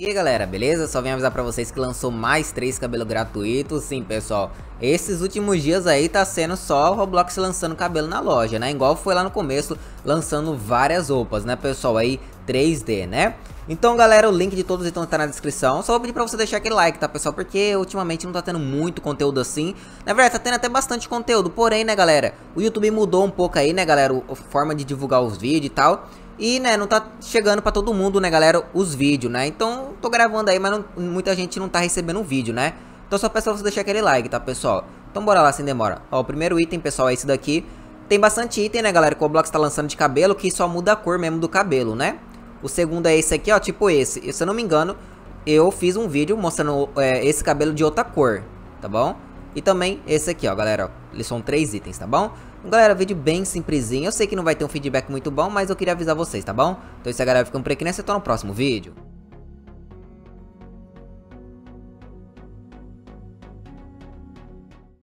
E aí galera, beleza? Só vim avisar pra vocês que lançou mais 3 cabelo gratuito, sim pessoal Esses últimos dias aí tá sendo só o Roblox lançando cabelo na loja, né? Igual foi lá no começo, lançando várias roupas, né pessoal aí, 3D, né? Então galera, o link de todos então tá na descrição Só vou pedir pra você deixar aquele like, tá pessoal? Porque ultimamente não tá tendo muito conteúdo assim Na verdade tá tendo até bastante conteúdo, porém né galera O YouTube mudou um pouco aí, né galera? A forma de divulgar os vídeos e tal e, né, não tá chegando para todo mundo, né, galera, os vídeos, né? Então, tô gravando aí, mas não, muita gente não tá recebendo o vídeo, né? Então, só peço pra você deixar aquele like, tá, pessoal? Então, bora lá, sem demora. Ó, o primeiro item, pessoal, é esse daqui. Tem bastante item, né, galera, que o Roblox tá lançando de cabelo, que só muda a cor mesmo do cabelo, né? O segundo é esse aqui, ó, tipo esse. E, se eu não me engano, eu fiz um vídeo mostrando é, esse cabelo de outra cor, tá bom? E também esse aqui, ó, galera. Eles são três itens, tá bom? Então, galera, vídeo bem simplesinho. Eu sei que não vai ter um feedback muito bom, mas eu queria avisar vocês, tá bom? Então isso é, galera. ficou por aqui, né? Se tá no próximo vídeo.